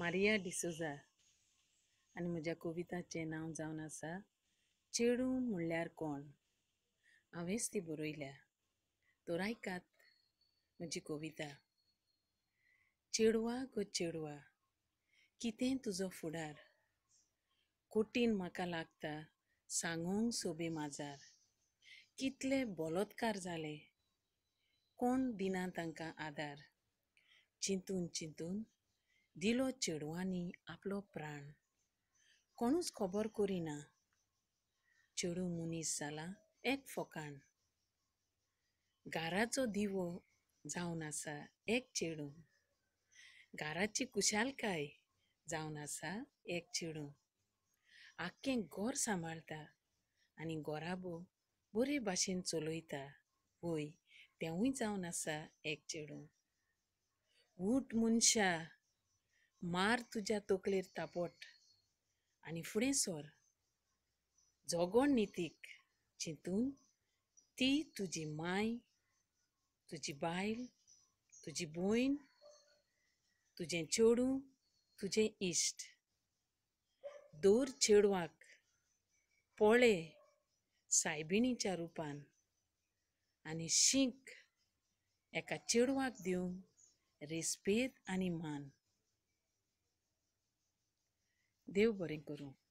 Maria D'Souza आणि म्हज्या कविताचे नाव जावन आसा चेडूं म्हणल्यार कोण हांवेंच ती बरयल्या तर आयकात म्हजी कविता चेडवा गो चेडवा कितें तुजो फुडार कोटीन म्हाका लागता सांगूंक सोबे माजार कितले बलोत्कार जाले कोण दिना तांकां आदार चिंतून चिंतून दिलो चेडवांनी आपलो प्राण कोणूच खबर करिना चेडू मुनीस जाला एक फकाण घाराचो दिवो जावन आसा एक चेडू घाराची कुशालकाय जावन आसा एक चेडूं आख्खें घर सांबाळटा आनी घोराबो बरे भाशेन चलयता होय तेंवूय जावन आसा एक चेडूं उठ मनशा मार तुज्या तकलेर तापट आनी फुडें सोर जोगोण नितीक चिंतून ती तुजी माय तुजी बायल तुजी भयण तुजें चेडूं तुजें इश्ट दोर चेडवाक पोळे सायबिणीच्या रुपान आनी शींक एका चेडवाक दिवन रेस्पेद आनी मान देव बरें करूं